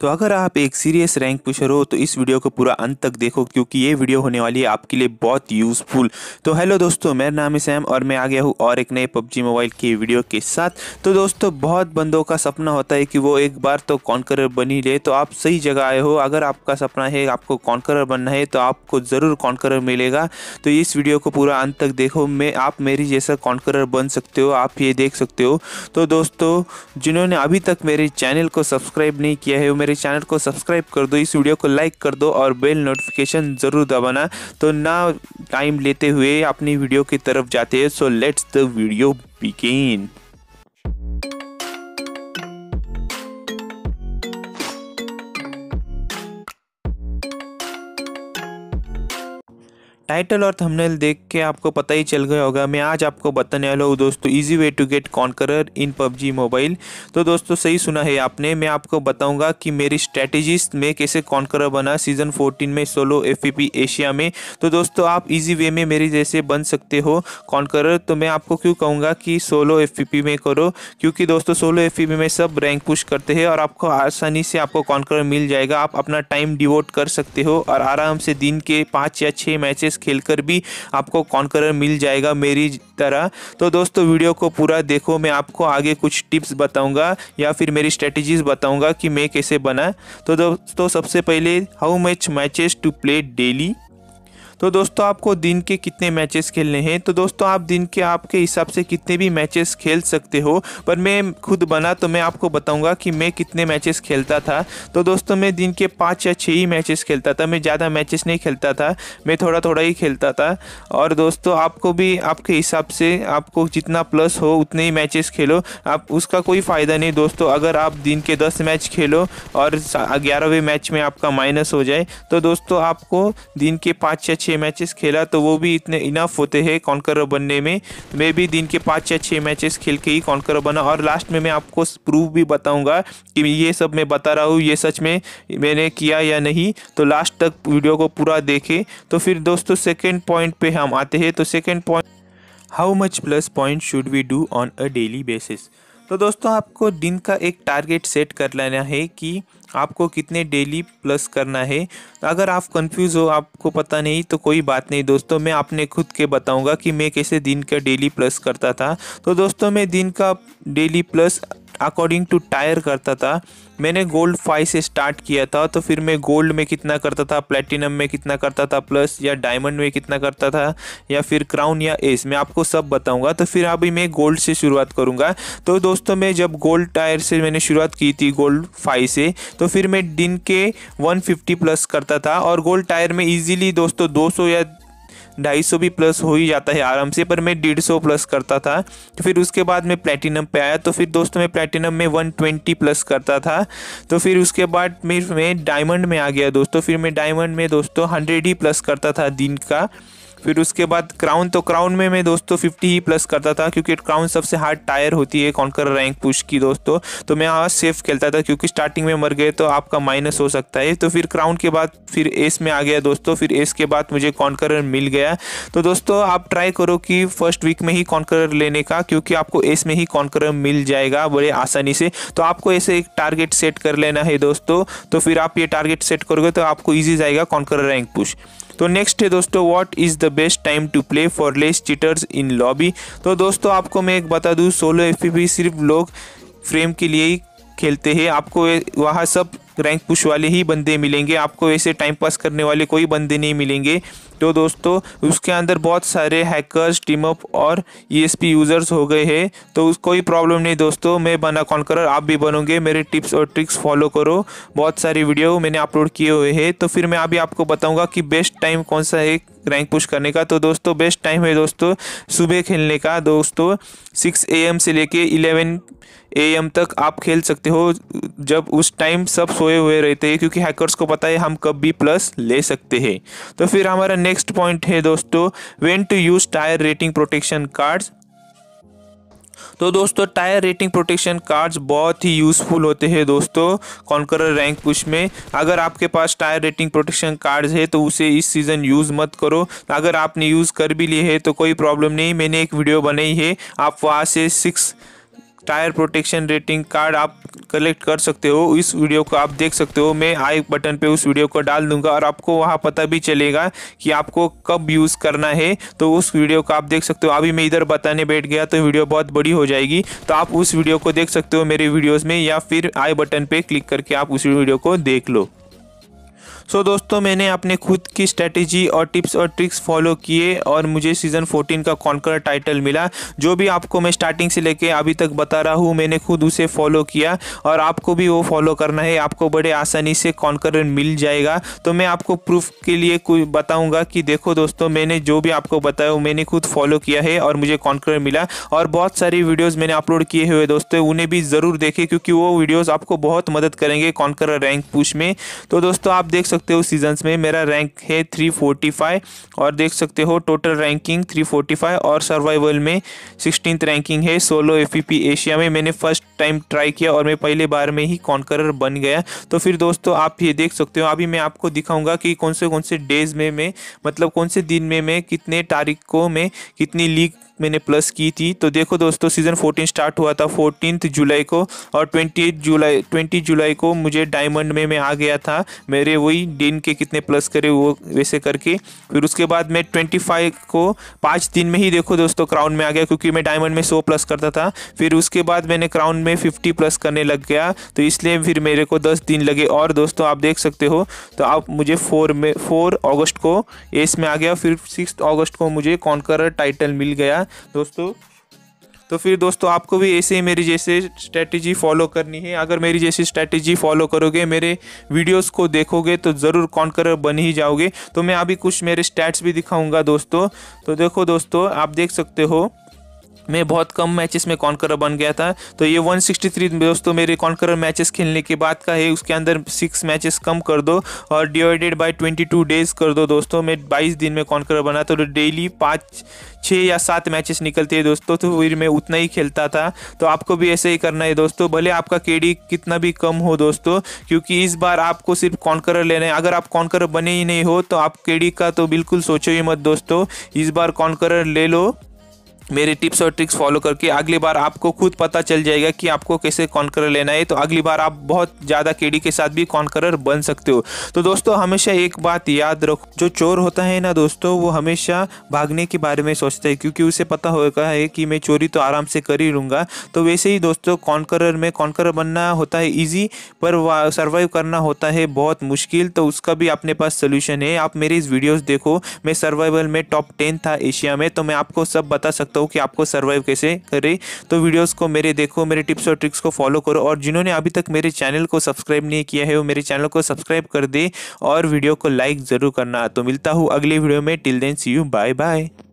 तो अगर आप एक सीरियस रैंक पुशर हो तो इस वीडियो को पूरा अंत तक देखो क्योंकि ये वीडियो होने वाली है आपके लिए बहुत यूज़फुल तो हेलो दोस्तों मेरा नाम है सैम और मैं आ गया हूँ और एक नए पबजी मोबाइल की वीडियो के साथ तो दोस्तों बहुत बंदों का सपना होता है कि वो एक बार तो कॉन्करर बन ही ले तो आप सही जगह आए हो अगर आपका सपना है आपको कॉन्करर बनना है तो आपको ज़रूर कॉन्करर मिलेगा तो इस वीडियो को पूरा अंत तक देखो मैं आप मेरी जैसा कॉन्करर बन सकते हो आप ये देख सकते हो तो दोस्तों जिन्होंने अभी तक मेरे चैनल को सब्सक्राइब नहीं किया है मेरे चैनल को सब्सक्राइब कर दो इस वीडियो को लाइक कर दो और बेल नोटिफिकेशन ज़रूर दबाना तो ना टाइम लेते हुए अपनी वीडियो की तरफ जाते हैं so let's the video begin title और थंबनेल देख के आपको पता ही चल गया होगा मैं आज आपको बताने वाला हूँ दोस्तों easy way to get conqueror in PUBG mobile तो दोस्तों सही सुना है आपने मैं आपको बताऊंगा कि मेरी स्ट्रेटेजी में कैसे कॉन्करर बना सीजन 14 में सोलो एफ एशिया में तो दोस्तों आप ईजी वे में मेरे जैसे बन सकते हो कॉन्करर तो मैं आपको क्यों कहूँगा कि सोलो एफ में करो क्योंकि दोस्तों सोलो एफ में सब रैंक पुश करते हैं और आपको आसानी से आपको कॉन्करर मिल जाएगा आप अपना टाइम डिवोट कर सकते हो और आराम से दिन के पाँच या छः मैचेस खेलकर भी आपको कॉन्करर मिल जाएगा मेरी तरह तो दोस्तों वीडियो को पूरा देखो मैं आपको आगे कुछ टिप्स बताऊंगा या फिर मेरी स्ट्रेटजीज बताऊंगा कि मैं कैसे बना तो दोस्तों सबसे पहले how much matches to play daily तो दोस्तों आपको दिन के कितने मैचेस खेलने हैं तो दोस्तों आप दिन के आपके हिसाब से कितने भी मैचेस खेल सकते हो पर मैं खुद बना तो मैं आपको बताऊंगा कि मैं कितने मैचेस खेलता था तो दोस्तों मैं दिन के पाँच या छः ही मैचेस खेलता था मैं ज़्यादा मैचेस नहीं खेलता था मैं थोड़ा थोड़ा ही खेलता था और दोस्तों आपको भी आपके हिसाब से आपको जितना प्लस हो उतने ही मैचेस खेलो आप उसका कोई फ़ायदा नहीं दोस्तों अगर आप दिन के दस मैच खेलो और ग्यारहवें मैच में आपका माइनस हो जाए तो दोस्तों आपको दिन के पाँच या छः मैचेस खेला तो वो भी इतने इनफ होते हैं कॉन्करर बनने में मैं भी दिन के पाँच या छः मैचेस खेल के ही कॉन्करर बना और लास्ट में मैं आपको प्रूफ भी बताऊँगा कि ये सब मैं बता रहा हूँ ये सच में मैंने किया या नहीं तो लास्ट तक वीडियो को पूरा देखे तो फिर दोस्तों सेकेंड पॉइंट पर हम आते हैं तो second point how much plus point should we do on a daily basis तो दोस्तों आपको दिन का एक टारगेट सेट कर लेना है कि आपको कितने डेली प्लस करना है अगर आप कंफ्यूज हो आपको पता नहीं तो कोई बात नहीं दोस्तों मैं आपने खुद के बताऊंगा कि मैं कैसे दिन का डेली प्लस करता था तो दोस्तों मैं दिन का daily plus according to tier करता था मैंने गोल्ड फाइव से स्टार्ट किया था तो फिर मैं गोल्ड में कितना करता था प्लेटिनम में कितना करता था प्लस या डायमंड में कितना करता था या फिर क्राउन या एस मैं आपको सब बताऊंगा तो फिर अभी मैं गोल्ड से शुरुआत करूंगा तो दोस्तों मैं जब गोल्ड टायर से मैंने शुरुआत की थी गोल्ड फाइव से तो फिर मैं दिन के वन प्लस करता था और गोल्ड टायर में ईजिली दोस्तों दो या ढाई सौ भी प्लस हो ही जाता है आराम से पर मैं डेढ़ सौ प्लस तो करता था तो फिर उसके बाद मैं प्लेटिनम पे आया तो फिर दोस्तों मैं प्लेटिनम में वन ट्वेंटी प्लस करता था तो फिर उसके बाद मैं डायमंड में आ गया दोस्तों फिर मैं डायमंड में दोस्तों हंड्रेड ही प्लस करता था दिन का फिर उसके बाद क्राउन तो क्राउन में मैं दोस्तों 50 ही प्लस करता था क्योंकि क्राउन सबसे हार्ड टायर होती है कॉन्कर रैंक पुश की दोस्तों तो मैं यहाँ सेफ खेलता था क्योंकि स्टार्टिंग में मर गए तो आपका माइनस हो सकता है तो फिर क्राउन के बाद फिर एस में आ गया दोस्तों फिर एस के बाद मुझे कॉन्कर मिल गया तो दोस्तों आप ट्राई करो कि फर्स्ट वीक में ही कॉन्कर लेने का क्योंकि आपको एस में ही कॉन्कर मिल जाएगा बड़े आसानी से तो आपको ऐसे एक टारगेट सेट कर लेना है दोस्तों तो फिर आप ये टारगेट सेट करोगे तो आपको ईजी जाएगा कॉन्कर रैंक पुश तो नेक्स्ट है दोस्तों what is the best time to play for less cheaters in lobby तो दोस्तों आपको मैं एक बता दूँ सोलो एफ सिर्फ लोग फ्रेम के लिए ही खेलते हैं आपको वहाँ सब रैंक पुश वाले ही बंदे मिलेंगे आपको ऐसे टाइम पास करने वाले कोई बंदे नहीं मिलेंगे तो दोस्तों उसके अंदर बहुत सारे हैकर्स टीम अप और ई e यूज़र्स हो गए हैं तो कोई प्रॉब्लम नहीं दोस्तों मैं बना कर आप भी बनोगे मेरे टिप्स और ट्रिक्स फॉलो करो बहुत सारी वीडियो मैंने अपलोड किए हुए हैं तो फिर मैं अभी आपको बताऊँगा कि बेस्ट टाइम कौन सा है रैंक पुश करने का तो दोस्तों बेस्ट टाइम है दोस्तों सुबह खेलने का दोस्तों सिक्स ए से लेके इलेवन ए तक आप खेल सकते हो जब उस टाइम सब सो सोए हुए रहते हैं क्योंकि हैकर्स को पता है हम कब भी प्लस ले सकते हैं तो फिर हमारा नेक्स्ट पॉइंट है दोस्तों when to use tier rating protection cards तो दोस्तों टायर रेटिंग प्रोटेक्शन कार्ड्स बहुत ही यूज़फुल होते हैं दोस्तों कॉन्कर रैंक पुश में अगर आपके पास टायर रेटिंग प्रोटेक्शन कार्ड्स है तो उसे इस सीज़न यूज़ मत करो अगर आपने यूज़ कर भी लिए है तो कोई प्रॉब्लम नहीं मैंने एक वीडियो बनाई है आप वहाँ से six tier protection rating card आप कलेक्ट कर सकते हो इस वीडियो को आप देख सकते हो मैं आई बटन पे उस वीडियो को डाल दूंगा और आपको वहाँ पता भी चलेगा कि आपको कब यूज़ करना है तो उस वीडियो को आप देख सकते हो अभी मैं इधर बताने बैठ गया तो वीडियो बहुत बड़ी हो जाएगी तो आप उस वीडियो को देख सकते हो मेरे वीडियोज़ में या फिर आई बटन पर क्लिक करके आप उस वीडियो को देख लो सो दोस्तों मैंने अपने खुद की स्ट्रैटेजी और टिप्स और ट्रिक्स फॉलो किए और मुझे सीज़न 14 का कॉन्कर टाइटल मिला जो भी आपको मैं स्टार्टिंग से लेके अभी तक बता रहा हूँ मैंने खुद उसे फॉलो किया और आपको भी वो फॉलो करना है आपको बड़े आसानी से कॉन्कर मिल जाएगा तो मैं आपको प्रूफ के लिए कुछ बताऊँगा कि देखो दोस्तों मैंने जो भी आपको बताया मैंने खुद फॉलो किया है और मुझे कॉन्कर मिला और बहुत सारी वीडियोज़ मैंने अपलोड किए हुए दोस्तों उन्हें भी ज़रूर देखें क्योंकि वो वीडियोज़ आपको बहुत मदद करेंगे कॉन्कर रैंक पूछ में तो दोस्तों आप देख सकते सकते हो सीजन्स में मेरा रैंक है थ्री फोर्टी फाइव और देख सकते हो total ranking three forty five और सर्वाइवल में सिक्सटीन रैंकिंग है सोलो पी एशिया में मैंने फर्स्ट टाइम ट्राई किया और मैं पहले बार में ही कॉन्करर बन गया तो फिर दोस्तों आप ये देख सकते हो अभी मैं आपको दिखाऊंगा कि कौन से कौन से डेज में मैं मतलब कौन से दिन में मैं कितने तारीख को मैं कितनी लीग मैंने प्लस की थी तो देखो दोस्तों सीज़न 14 स्टार्ट हुआ था फोर्टीन जुलाई को और ट्वेंटी जुलाई ट्वेंटी जुलाई को मुझे डायमंड में मैं आ गया था मेरे वही दिन के कितने प्लस करे वो वैसे करके फिर उसके बाद मैं ट्वेंटी फाइव को पाँच दिन में ही देखो दोस्तों क्राउन में आ गया क्योंकि मैं डायमंड में सौ प्लस करता था फिर उसके बाद मैंने क्राउन में फिफ्टी प्लस करने लग गया तो इसलिए फिर मेरे को दस दिन लगे और दोस्तों आप देख सकते हो तो आप मुझे फोर में फोर अगस्त को एस में आ गया फिर सिक्स अगस्त को मुझे कॉन्करर टाइटल मिल गया दोस्तों तो फिर दोस्तों आपको भी ऐसे ही मेरी जैसे स्ट्रैटेजी फॉलो करनी है अगर मेरी जैसी स्ट्रैटेजी फॉलो करोगे मेरे वीडियोस को देखोगे तो ज़रूर कॉन्करर बन ही जाओगे तो मैं अभी कुछ मेरे स्टैट्स भी दिखाऊंगा दोस्तों तो देखो दोस्तों आप देख सकते हो मैं बहुत कम मैचेस में कॉन्करर बन गया था तो ये 163 दोस्तों मेरे कॉन्करर मैचेस खेलने के बाद का है उसके अंदर सिक्स मैचेस कम कर दो और डिवाइडेड बाय 22 डेज कर दो दोस्तों मैं 22 दिन में कॉन्करर बना तो डेली पाँच छः या सात मैचेस निकलते हैं दोस्तों तो फिर मैं उतना ही खेलता था तो आपको भी ऐसे ही करना है दोस्तों भले आपका केडी कितना भी कम हो दोस्तों क्योंकि इस बार आपको सिर्फ कॉन्कर लेना है अगर आप कॉन्कर बने ही नहीं हो तो आप केडी का तो बिल्कुल सोचो ही मत दोस्तों इस बार कॉन्कर ले लो मेरे टिप्स और ट्रिक्स फॉलो करके अगली बार आपको खुद पता चल जाएगा कि आपको कैसे कॉन्करर लेना है तो अगली बार आप बहुत ज़्यादा केडी के साथ भी कॉन्करर बन सकते हो तो दोस्तों हमेशा एक बात याद रखो जो चोर होता है ना दोस्तों वो हमेशा भागने के बारे में सोचता है क्योंकि उसे पता होगा है कि मैं चोरी तो आराम से कर ही लूँगा तो वैसे ही दोस्तों कॉन्करर में कॉन्करर बनना होता है ईजी पर सर्वाइव करना होता है बहुत मुश्किल तो उसका भी अपने पास सोल्यूशन है आप मेरे इस वीडियोज़ देखो मैं सर्वाइवल में टॉप टेन था एशिया में तो मैं आपको सब बता सकता सकता हूँ कि आपको सर्वाइव कैसे करे तो वीडियोस को मेरे देखो मेरे टिप्स और ट्रिक्स को फॉलो करो और जिन्होंने अभी तक मेरे चैनल को सब्सक्राइब नहीं किया है वो मेरे चैनल को सब्सक्राइब कर दे और वीडियो को लाइक ज़रूर करना तो मिलता हूँ अगले वीडियो में till then see you bye bye